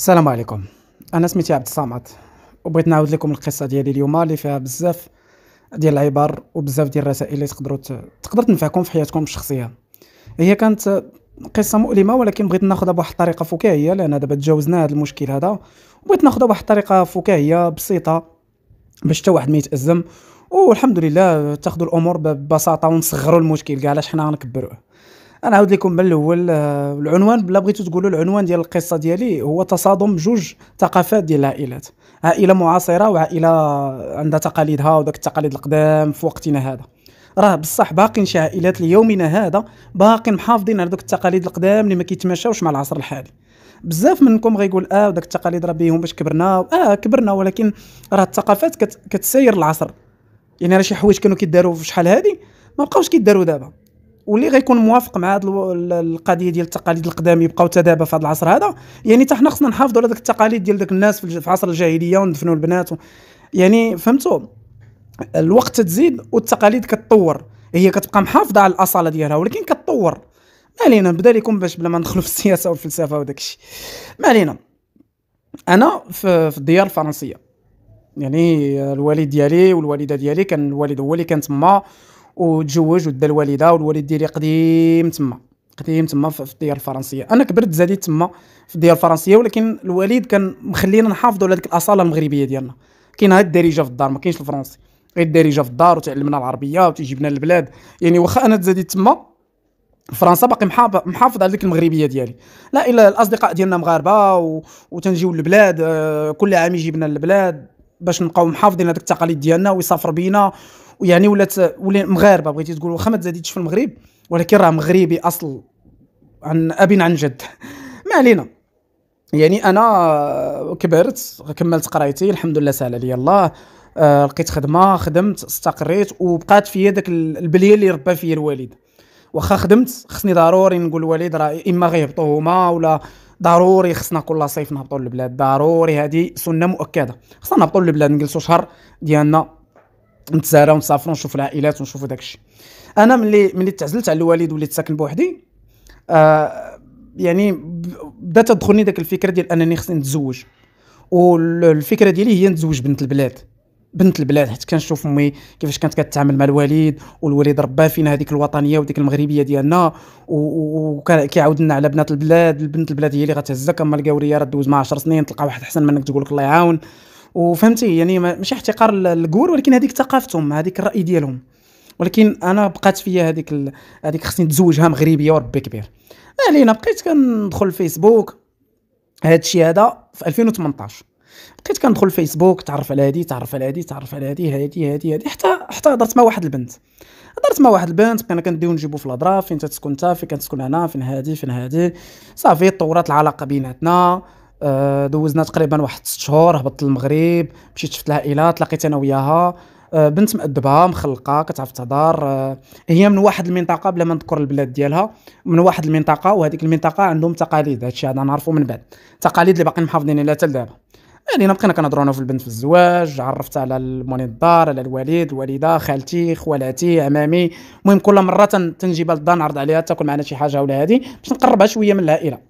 السلام عليكم انا سميتي عبد الصمد وبغيت نعاود لكم القصه ديالي اليوم اللي فيها بزاف ديال العبار وبزاف ديال الرسائل اللي تقدروا ت... تقدر تنفعكم في حياتكم الشخصيه هي كانت قصه مؤلمه ولكن بغيت ناخذها بواحد الطريقه فكاهيه لان دابا تجاوزنا هذا المشكل هذا وبغيت ناخذها بواحد الطريقه فكاهيه بسيطه باش حتى واحد ما يتازم والحمد لله تاخذوا الامور ببساطه ونصغروا المشكل كاع علاش حنا غنكبروه انا عاود لكم من الاول آه، العنوان بلا بغيتو تقولوا العنوان ديال القصه ديالي هو تصادم جوج ثقافات ديال العائلات عائله معاصره وعائله عندها تقاليدها وداك التقاليد القدام في وقتنا هذا راه بصح باقيين شي عائلات ليومنا هذا باقيين محافظين على دوك التقاليد القدام اللي ما كيتماشاوش مع العصر الحالي بزاف منكم غيقول اه داك التقاليد راه بيهم باش كبرنا اه كبرنا ولكن راه الثقافات كت... كتساير العصر يعني راه شي حوايج كانوا كيداروا في شحال هذه ما بقاوش كيداروا دابا واللي غيكون موافق مع هذه القضيه ديال التقاليد القدام يبقاو حتى دابا في هذا العصر هذا يعني حتى حنا خصنا نحافظوا على ديك التقاليد ديال داك الناس في عصر الجاهليه وندفنوا البنات و يعني فهمتوا الوقت تزيد والتقاليد كتطور هي كتبقى محافظه على الاصاله ديالها ولكن كتطور ما علينا نبدا لكم باش بلا ما ندخلوا في السياسه والفلسفه وداك الشيء ما علينا انا في, في الديار الفرنسيه يعني الوالد ديالي والوالده ديالي كان الوالد هو اللي كان تما وتزوج ودا الوالده والوالد ديالي قديم تما قديم تما في الديار الفرنسيه انا كبرت زاديت تما في الديار الفرنسيه ولكن الوالد كان مخلينا نحافظوا على ديك الاصاله المغربيه ديالنا كاينه هاد الدارجه في الدار ما كاينش الفرنسي غير الدارجه في الدار وتعلمنا العربيه وتجيبنا للبلاد يعني واخا انا تزاديت تما فرنسا باقي محافظ على ديك المغربيه ديالي لا الا الاصدقاء ديالنا مغاربه و... وتنجيو للبلاد آه، كل عام يجيبنا للبلاد باش نبقاو محافظين على ديك التقاليد ديالنا ويسافر بينا يعني ولات ولي مغاربه بغيتي تقول واخا ما تزاديتش في المغرب ولكن راه مغربي اصل عن اب عن جد ما علينا يعني انا كبرت كملت قرايتي الحمد لله سهل علي الله آه، لقيت خدمه خدمت استقريت وبقات فيا داك البليه اللي ربى فيا الوالد واخا خدمت خصني ضروري نقول الوالد راه اما غيهبطوا هما ولا ضروري خصنا كل صيف نهبطوا للبلاد ضروري هذه سنه مؤكده خصنا نهبطوا للبلاد نجلسوا شهر ديالنا نتسارى ونسافروا ونشوف العائلات ونشوفوا داكشي انا ملي ملي تعزلت على الوالد وليت ساكن بوحدي آه يعني بدا تدخلني داك الفكره ديال انني خصني نتزوج والفكره ديالي هي نتزوج بنت البلاد بنت البلاد حيت كنشوف امي كيفاش كانت كتعامل مع الوالد والوالد رباه فينا هذيك الوطنيه وديك المغربيه ديالنا وكيعاود لنا على بنات البلاد بنت البلاد هي اللي غتهزك اما القاوريه راه دوز مع 10 سنين تلقى واحد احسن منك تقول لك الله يعاون وفهمتي يعني ماشي احتقار للكور ولكن هذيك ثقافتهم هذيك الراي ديالهم ولكن انا بقات فيا هذيك ال... هذيك خصني نتزوجها مغربيه وربي كبير ما علينا بقيت كندخل الفيسبوك هذا الشيء هذا في 2018 بقيت كندخل الفيسبوك تعرف على هذه تعرف على هذه تعرف على هذه هذه هذه هذه حتى حتى هضرت مع واحد البنت هضرت مع واحد البنت بقينا كنديو نجيبو في الهضره فين تسكن انت فين كنسكن انا فين هذه فين هذه صافي طورات العلاقه بيناتنا آه، دوزنا تقريبا واحد ست شهور هبطت للمغرب مشيت شفت العائله تلاقيت انا وياها آه، بنت مأدبه مخلقه كتعرف تهضر آه، هي من واحد المنطقه بلا ما نذكر البلاد ديالها من واحد المنطقه وهذيك المنطقه عندهم تقاليد هادشي هذا نعرفو من بعد تقاليد اللي باقيين محافظين عليها حتى لدابا يعني بقينا كنهضروا انا في البنت في الزواج عرفت على الموني الدار على الوالد الوالده خالتي خوالاتي عمامي المهم كل مره تنجيبها للدار نعرض عليها تاكل معنا شي حاجه ولا هذه باش نقربها شويه من العائله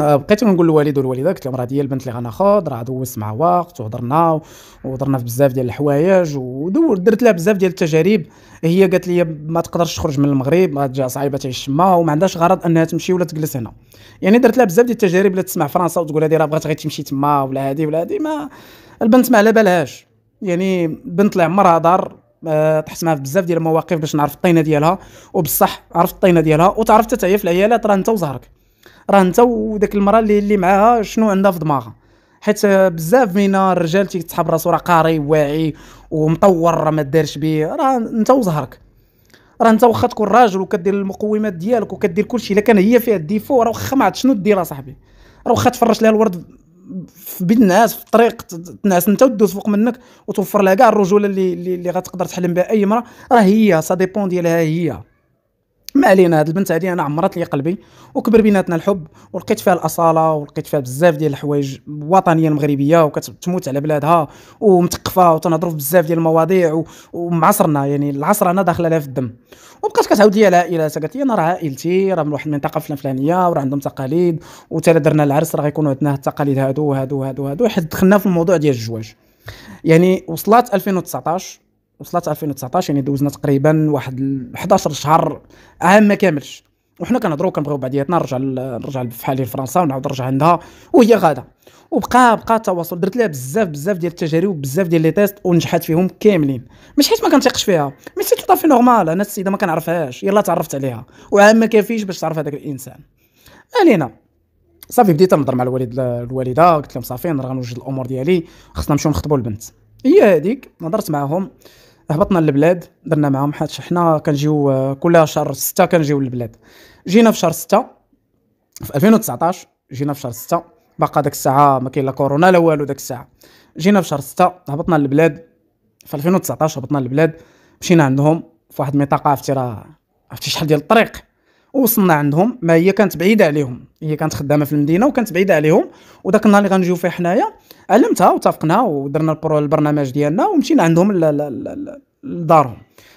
آه، بقيت نقول للوالد والوالده قلت لهم راه هي البنت اللي غناخذ راه دوزت مع وقت وهضرنا وهضرنا في بزاف ديال الحوايج ودور درت لها بزاف ديال التجارب هي قالت لي ما تقدرش تخرج من المغرب غتجي صعيبه تعيش تما وما عندهاش غرض انها تمشي ولا تجلس هنا يعني درت لها بزاف ديال التجارب اللي تسمع فرنسا وتقول هذه راه بغات غير تمشي تما ولا هذه ولا هذه ما البنت ما على بالهاش يعني بنت اللي عمرها دار طحت آه، معها في بزاف ديال المواقف باش نعرف الطينه ديالها وبصح عرفت الطينه ديالها وتعرفت حتى هي في العيالات راه انت وزهرك راه انت وداك المراه اللي اللي معاها شنو عندها في دماغها حيت بزاف من الرجال تيتحب راسو راه قاري واعي ومطور راه ما دارش به راه انت وزهرك راه انت واخا تكون راجل وكدير المقومات ديالك وكدير كلشي الا كان هي فيها الديفو راه واخا ما عاد شنو دير صاحبي راه واخا تفرش لها الورد في بيت الناس في الطريق تنعس انت ودوز فوق منك وتوفر لها كاع الرجوله اللي اللي, اللي غتقدر تحلم بها اي امراه راه هي سا ديبون ديالها هي ما علينا هاد البنت هادي انا عمرت لي قلبي وكبر بيناتنا الحب ولقيت فيها الاصاله ولقيت فيها بزاف ديال الحوايج الوطنيه المغربيه وكتموت على بلادها ومتقفه وتنهضروا في بزاف ديال المواضيع ومعصرنا يعني العصر انا داخله لها في الدم وبقات كتعاود لي على عائلتها قالت لي انا راه عائلتي راه من واحد المنطقه فلان فلانيه وراه عندهم تقاليد وتا درنا العرس راه غيكونوا عندنا التقاليد هادو هادو هادو هادو حيت دخلنا في الموضوع ديال الزواج يعني وصلت 2019 وصلت 2019 يعني دوزنا تقريبا واحد 11 شهر عام ما كاملش وحنا كنهضروا كنبغيو بعضياتنا نرجع نرجع بحالي لفرنسا ونعاود نرجع عندها وهي غاده وبقى بقى التواصل درت لها بزاف بزاف ديال التجارب وبزاف ديال لي تيست ونجحت فيهم كاملين مش حيت ما كنتيقش فيها مي سي تو في نورمال انا السيده ما كنعرفهاش يلا تعرفت عليها وعام ما كافيش باش تعرف هذاك الانسان علينا صافي بديت نهضر مع الوالد الوالده قلت لهم صافي انا غنوجد الامور ديالي خصنا نمشيو نخطبوا البنت هي هذيك نهضرت معاهم هبطنا للبلاد درنا معاهم حيت حنا كنجيو آه، كل شهر ستة كنجيو للبلاد جينا في شهر ستة في 2019 جينا في شهر ستة باقا داك الساعه ما كاين لا كورونا لا والو داك الساعه جينا في شهر ستة هبطنا للبلاد في 2019 هبطنا للبلاد مشينا عندهم في واحد المنطقه عرفتي راه عرفتي شحال ديال الطريق ووصلنا عندهم ما هي كانت بعيده عليهم هي كانت خدامه في المدينه وكانت بعيده عليهم وداك النهار اللي غنجيو فيه حنايا علمتها وتفقنا ودرنا البرنامج ديالنا ومشينا عندهم لدارهم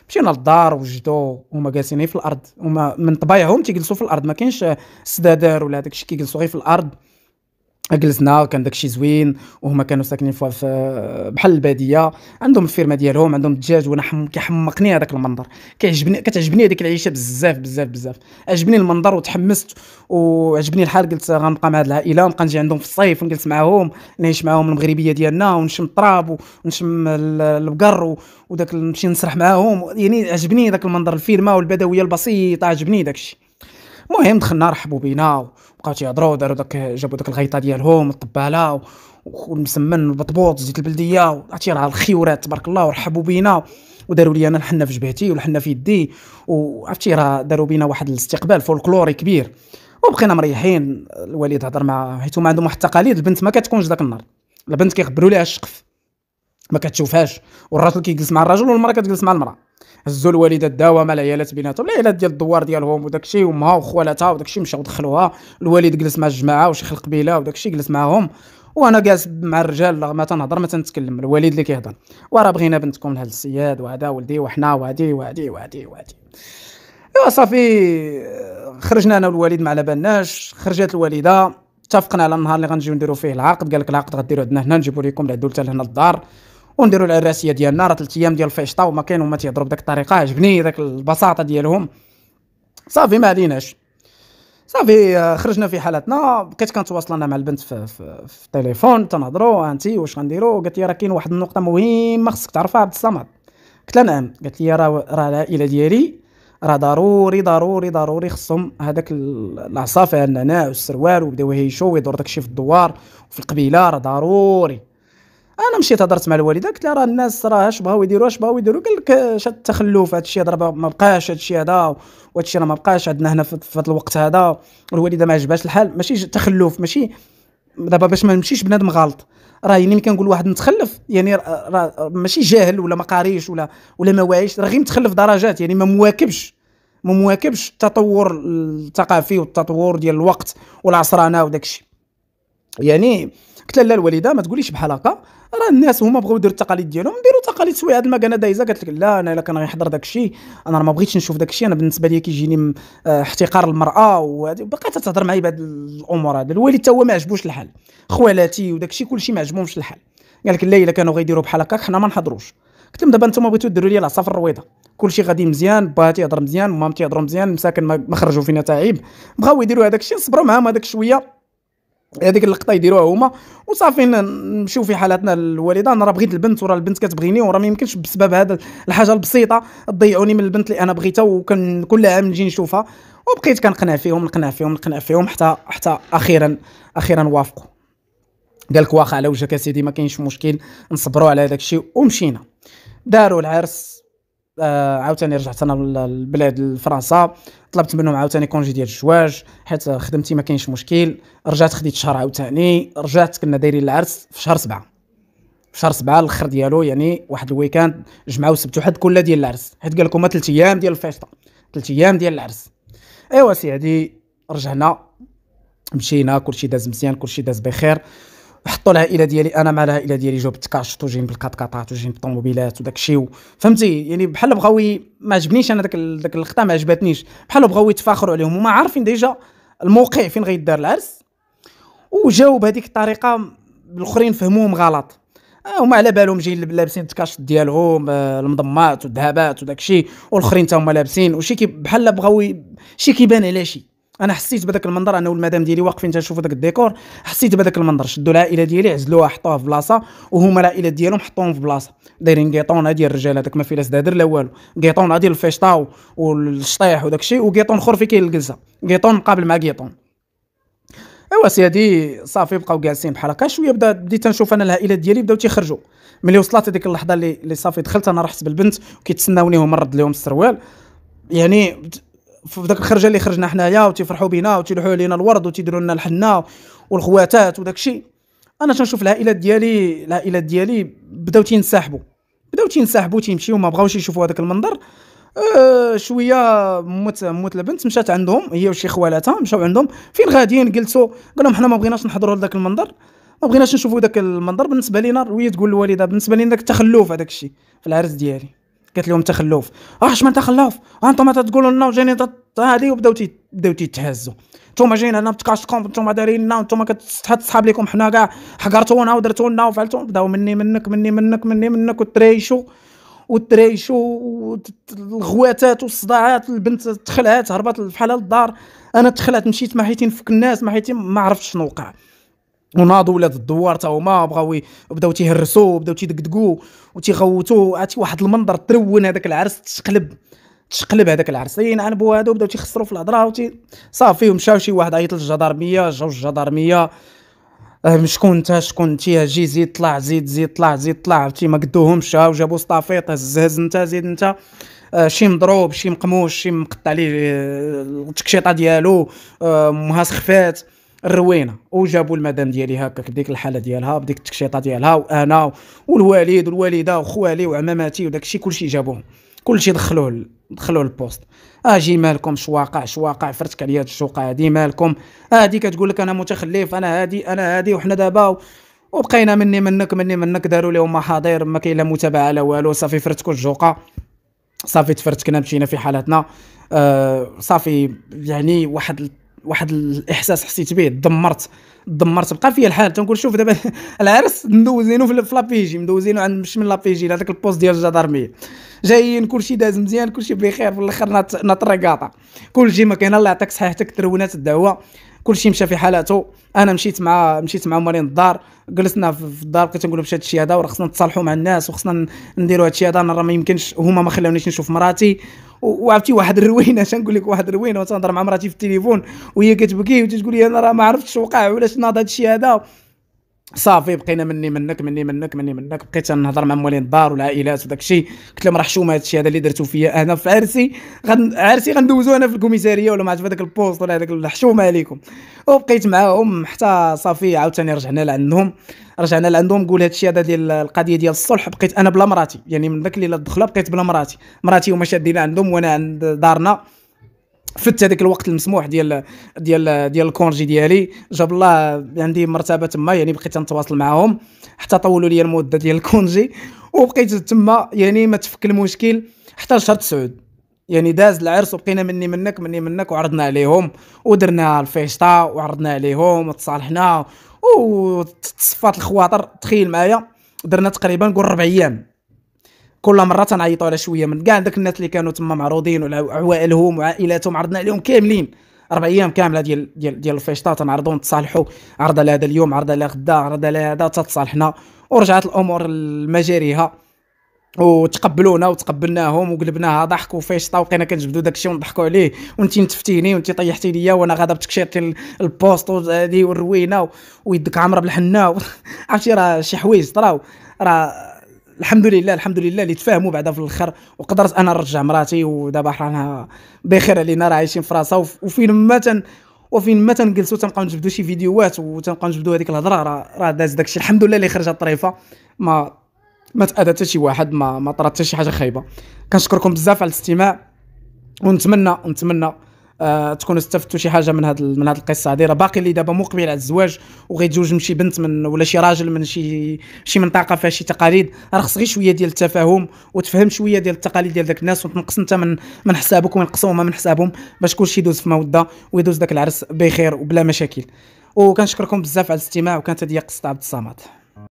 مشينا للدار وجدو هما جالسين في الارض هما من طبيعهم تيجلسوا في الارض ما كاينش السدادار ولا داكشي كيجلسوا غير في الارض جلسنا كان داكشي زوين وهما كانوا ساكنين في بحال الباديه عندهم الفيرما ديالهم عندهم الدجاج وانا كيحمقني هذاك المنظر كيعجبني كتعجبني هذيك العيشه بزاف بزاف بزاف عجبني المنظر وتحمست وعجبني الحال قلت غنبقى مع هذه العائله ونبقى نجي عندهم في الصيف ونجلس معاهم نعيش معاهم المغربيه ديالنا ونشم التراب ونشم البقر وداك نمشي نسرح معاهم يعني عجبني ذاك المنظر الفيرما والبدويه البسيطه عجبني داكشي المهم دخلنا رحبوا بينا وبقاو تيهضروا داروا داك جابوا داك الغيطه ديالهم الطباله والمسمن والبطبوط زيت البلديه عرفتي راه الخيورات تبارك الله ورحبوا بينا وداروا لي انا الحنه في جبهتي والحنه في يدي وعرفتي راه داروا بينا واحد الاستقبال فولكلوري كبير وبقينا مريحين الوالد هضر مع حيت هما عندهم واحد التقاليد البنت ما كتكونش داك النهار البنت كيخبروا ليها الشقف ما كتشوفهاش والراجل كيجلس مع الراجل والمراه كتجلس مع المراه هزوا الوالده داومه العيالات بيناتهم العيالات ديال الدوار ديالهم وداك الشيء وامها وخوالاتها وداك الشيء مشاو دخلوها الوالد جلس مع الجماعه وشيخ القبيله وداك الشيء جلس معاهم وانا جالس مع الرجال لا ما تنهضر ما تنتكلم الوالد اللي كيهضر وراه بغينا بنتكم لهذا السياد وهذا ولدي وحنا وهادي وهادي وهادي وهادي ايوا صافي خرجنا انا والوالد ما على بالناش خرجت الوالده اتفقنا على النهار اللي غنجيو نديرو فيه العقد قال لك العقد غديرو عندنا هنا نجيبو لكم العدول حتى لهنا للدار ونديروا العراسيه ديالنا راه ثلاث ايام ديال الفيشطه وما كاين وما تيهضروا بديك الطريقه عجبني داك البساطه ديالهم صافي ما عليناش صافي آه، خرجنا في حالتنا بقيت كنتواصل انا مع البنت في, في, في التليفون تنهضروا انت واش غنديروا قالت لي راه كاين واحد النقطه مهمه خصك تعرفها عبد الصمد قلت لها نعم قالت لي راه راه العائله ديالي راه ضروري ضروري ضروري خصهم هذاك العصا فيها النعناع والسروال وبداو يهيشوا ويدور داكشي في الدوار وفي القبيله راه ضروري انا مشيت هضرت مع الوالده قلت لها راه الناس راه اش بغاو يديروا اش بغاو يديروا قال لك التخلف آه، هذا الشيء هذا ما بقاش هذا الشيء هذا وهذا الشيء راه ما بقاش عندنا هنا في هذا الوقت هذا والوالده ما عجبهاش الحال ماشي تخلف ماشي دابا باش ما نمشيش بنادم غلط راه يعني ملي كنقول واحد متخلف يعني راه ماشي جاهل ولا ما قاريش ولا ولا ما واعيش راه غير متخلف درجات يعني ما مواكبش ما مواكبش التطور الثقافي والتطور ديال الوقت والعصرانه وداك الشيء يعني قلت لها لا الوالده ما تقوليش بحال هكا راه الناس هما بغاو يديروا التقاليد ديالهم نديروا تقاليد شويه هاد المكانه دايزه قالت لك لا انا الا كان غيحضر داك الشيء انا راه ما بغيتش نشوف داك الشيء انا بالنسبه لي كيجيني آه، احتقار المراه وبقى تتهضر معايا بهاد الامور هذا الوالد تا هو ما عجبوش الحال خوالاتي وداك الشيء كلشي ما عجبهمش الحال قال لك لا الا كانوا غيديروا بحال هكاك حنا ما نحضروش قلت لهم دابا نتوما بغيتو ديروا لي العصا في الرويضه كلشي غادي مزيان با تيهضر مزيان مام تيهضروا مزيان مساكن ما خرجوا فينا تعيب بغاو يديروا هذاك الشيء نصبروا معاهم هذاك شويه هذيك اللقطه يديروها هما وصافي نمشيو في حالاتنا الوالده انا راه بغيت البنت وراه البنت كتبغيني وراه ما يمكنش بسبب هذا الحاجه البسيطه ضيعوني من البنت اللي انا بغيتها وكان كل عام نجي نشوفها وبقيت كنقنع فيهم نقنع فيهم نقنع فيهم حتى حتى اخيرا اخيرا وافقوا قال لك واخا على وجهك اسيدي ما كاينش مشكل نصبروا على هذاك الشيء ومشينا داروا العرس آه، عاوتاني رجعت انا للبلاد لفرنسا طلبت منهم عاوتاني كونجي ديال الجواج حيت خدمتي ما كاينش مشكل رجعت خديت شهر عاوتاني رجعت كنا دايرين العرس في شهر سبعة في شهر سبعة الاخر ديالو يعني واحد الويكاند جمعة وسبت وحد كل ديال العرس حيت قال لكم ثلاث ايام ديال الفيشطه ثلاث ايام ديال العرس ايوا سي هادي رجعنا مشينا كلشي داز مزيان كلشي داز بخير وحطوا العائله ديالي انا مع العائله ديالي جاوبت كاشط وجايين بالكاتكاطات وجايين بالطوموبيلات وداك الشيء فهمتي يعني بحال بغاو ما عجبنيش انا داك داك اللقطه ما عجبتنيش بحال بغاو يتفاخروا عليهم هما عارفين ديجا الموقع فين غيدار العرس وجاو بهذيك الطريقه الاخرين فهموهم غلط آه، هما على بالهم جايين لابسين التكاشط ديالهم آه، المضمات والذهبات وداك الشيء والاخرين حتى هما لابسين وشي بحال بغاو شي كيبان على شي انا حسيت بداك المنظر انا والمدام ديالي واقفين تنشوفوا داك الديكور حسيت بداك المنظر شدوا العائله ديالي عزلوها حطوها في بلاصه وهما العائله ديالهم حطوهم في بلاصه دايرين غيطون ديال الرجال هذاك ما فيلاس دادر لا والو غيطون ديال الفيشطا والشطيح وداك الشيء وغيطون اخر في كاين الجلسه غيطون مقابل مع غيطون ايوا سيدي صافي بقاو جالسين بحال هكا شويه بدا بديت نشوف انا العائله ديالي بداو تيخرجوا ملي وصلت هذيك اللحظه اللي صافي دخلت انا رحت بالبنت وكيتسناوني هما رد لهم السروال يعني في ذاك الخرجه اللي خرجنا حنايا وتيفرحوا بينا وتيلوحوا علينا الورد وتيديروا لنا الحنه والخواتات وداك الشيء انا تنشوف العائلات ديالي العائلات ديالي بداو تينسحبوا بداو تينسحبوا تيمشيو ما بغاوش يشوفوا هذاك المنظر أه شويه موت موت البنت مشات عندهم هي وشي خوالاتها مشاو عندهم فين غاديين جلسوا قال لهم حنا ما بغيناش نحضروا لذاك المنظر ما بغيناش نشوفوا ذاك المنظر بالنسبه لينا رويه تقول للوالده بالنسبه لينا داك التخلف هذاك الشيء في العرس ديالي قالت لهم تخلف اه شمن تخلف انتم ما تقولوا لنا وجاني هذه وبداو بداو تيتهزوا نتوما جايين هنا متكاشكم نتوما دايرين لنا نتوما صحاب لكم حنا كاع حقرتونا ودرتونا وفعلتونا بداو مني منك مني منك مني منك وتريشو وتريشو الغواتات والصداعات البنت تخلعات هربت بحال للدار انا تخلعت مشيت ما حيتين نفك الناس ما حيتين ما عرفتش شنو وقع وناضوا ولاد الدوار تا هما بغاو بداو تيهرسوا بداو تيدقدقوا وتيغوتوا عرفتي واحد المنظر ترون هذاك العرس تشقلب تشقلب هذاك العرس نعم، بو هذا بداو تيخسروا في الهضره وتي صافي ومشاو شي واحد عيط للجدارميه جاو الجدارميه أه، شكون انت شكون انت جي زيد طلع زيد زيد طلع زيد طلع عرفتي ما قدوهمش جاو جابوا سطافيط هز هز انت زيد انت أه، شي مضروب شي مقموش شي مقطع ليه أه، التكشيطه ديالو مهاس خفات الروينه وجابوا المدام ديالي هكاك بديك الحاله ديالها بديك التكشيطه ديالها وانا والوالد والوالده وخوالي وعماماتي وداك الشيء كلشي جابوهم كلشي دخلوه دخلوه البوست اجي آه، مالكم شواقع شواقع فرتك عليا هاد الشوقه هادي مالكم آه، هادي كتقول لك انا متخلف انا هادي انا هادي وحنا دابا وبقينا مني منك مني منك داروا لهم محاضر ما كاين لا متابعه لا والو صافي فرتكوا الجوقه صافي تفرتكنا مشينا في حالاتنا آه صافي يعني واحد واحد الاحساس حسيت به دمرت دمرت بقى فيا الحال تنقول شوف دابا العرس مدوزينو في لابيجي مدوزينو عند مش من لابيجي هذاك البوست ديال الجدارميه جايين كلشي داز مزيان كلشي بخير في الاخر ناطر كلشي ما كاين الله يعطيك صحيحتك ترونات الدعوه كلشي مشى في حالاته انا مشيت مع مشيت مع مريم الدار جلسنا في الدار بقيت نقول باش هادشي هذا وخصنا نتصالحوا مع الناس وخصنا نديروا هادشي هذا انا راه ما يمكنش هما ما خلاونيش نشوف مراتي وعرفتي واحد الروينه نقول لك واحد الروينه وتنهضر مع مراتي في التليفون وهي كتبكي وتقول لي انا راه ما عرفتش وقع ولاش ناض هذا الشيء هذا صافي بقينا مني منك مني منك مني منك بقيت نهضر مع موالين الدار والعائلات وداك الشيء قلت لهم راه حشومه هذا الشيء هذا اللي درتو فيا انا في عرسي غن... عرسي غندوزو انا في الكوميساريه ولا ما عرفت هذاك البوست ولا هذاك الحشومه عليكم وبقيت معاهم حتى صافي عاوتاني رجعنا لعندهم رجعنا لعندهم نقول هذا الشيء هذا ديال القضيه ديال الصلح بقيت انا بلا مراتي يعني من ذاك الليله الدخله بقيت بلا مراتي مراتي هما شادين عندهم وانا عند دارنا فت هذاك الوقت المسموح ديال ديال ديال الكونجي ديالي جاب الله عندي مرتبه تما يعني بقيت نتواصل معاهم حتى طولوا لي المده ديال الكونجي وبقيت تما يعني ما تفك المشكل حتى شهر 9 يعني داز العرس وبقينا مني منك مني منك وعرضنا عليهم ودرنا الفيشطه وعرضنا عليهم وتصالحنا وتصفات الخواطر تخيل معايا درنا تقريبا نقول ربع ايام كل مره تنعيطوا على شويه من كاع داك الناس اللي كانوا تما معروضين ولا عوائلهم وعائلاتهم عرضنا عليهم كاملين اربع ايام كامله ديال ديال ديال الفيشطه تنعرضوا نتصالحوا عرض على هذا اليوم عرض على غدا عرض على هذا تتصالحنا ورجعت الامور لمجاريها وتقبلونا وتقبلناهم وقلبناها ضحك وفيشطه وبقينا كنجبدوا داكشي ونضحكوا عليه وانت نتفتيني وانت طيحتي ليا وانا غادا بتكشيرتي البوست والروينه ويدك عامره بالحنه عرفتي راه شي حوايج طراو راه الحمد لله الحمد لله اللي تفاهموا بعدا في الاخر وقدرت انا نرجع مراتي ودابا رانا بخير علينا راه عايشين في فرنسا وفين ما تن وفين ما تنجلسوا تنبقاو نجبدوا شي فيديوهات وتنبقاو نجبدوا هذيك الهضره راه راه داز داكشي الحمد لله اللي خرجت طريفه ما ما تاذى حتى شي واحد ما ما طرات حتى شي حاجه خايبه كنشكركم بزاف على الاستماع ونتمنى نتمنى آه استفدتوا شي حاجه من هذه من هذه القصه هذه راه باقي اللي دابا مقبل على الزواج وغيتزوج من شي بنت من ولا شي راجل من شي شي منطقه فيها شي تقاليد راه خص غير شويه ديال التفاهم وتفهم شويه ديال التقاليد ديال داك الناس وتنقص انت من من حسابك وينقصوا هما من حسابهم باش كلشي يدوز في موده ويدوز داك العرس بخير وبلا مشاكل وكنشكركم بزاف على الاستماع وكانت هذه قصه عبد الصمد